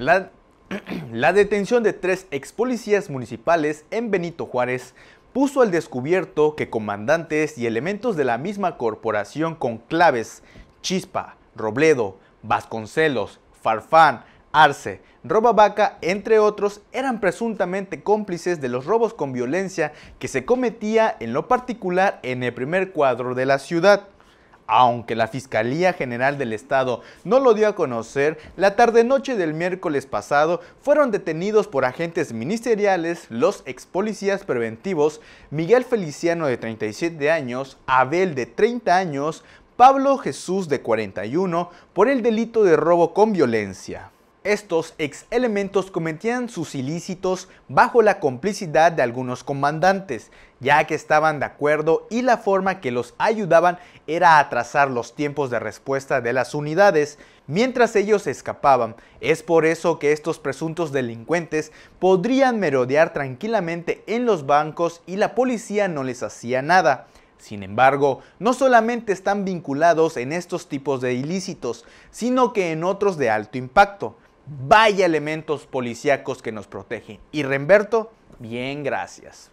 La, detención de tres ex policías municipales en Benito Juárez puso al descubierto que comandantes y elementos de la misma corporación con claves Chispa, Robledo, Vasconcelos, Farfán, Arce, Robavaca, entre otros, eran presuntamente cómplices de los robos con violencia que se cometía en lo particular en el primer cuadro de la ciudad. Aunque la Fiscalía General del Estado no lo dio a conocer, la tarde-noche del miércoles pasado fueron detenidos por agentes ministeriales los ex policías preventivos Miguel Feliciano de 37 años, Abel de 30 años, Pablo Jesús de 41 por el delito de robo con violencia. Estos ex elementos cometían sus ilícitos bajo la complicidad de algunos comandantes, ya que estaban de acuerdo y la forma que los ayudaban era atrasar los tiempos de respuesta de las unidades mientras ellos escapaban. Es por eso que estos presuntos delincuentes podrían merodear tranquilamente en los bancos y la policía no les hacía nada. Sin embargo, no solamente están vinculados en estos tipos de ilícitos, sino que en otros de alto impacto. Vaya elementos policíacos que nos protegen. Y Remberto, bien, gracias.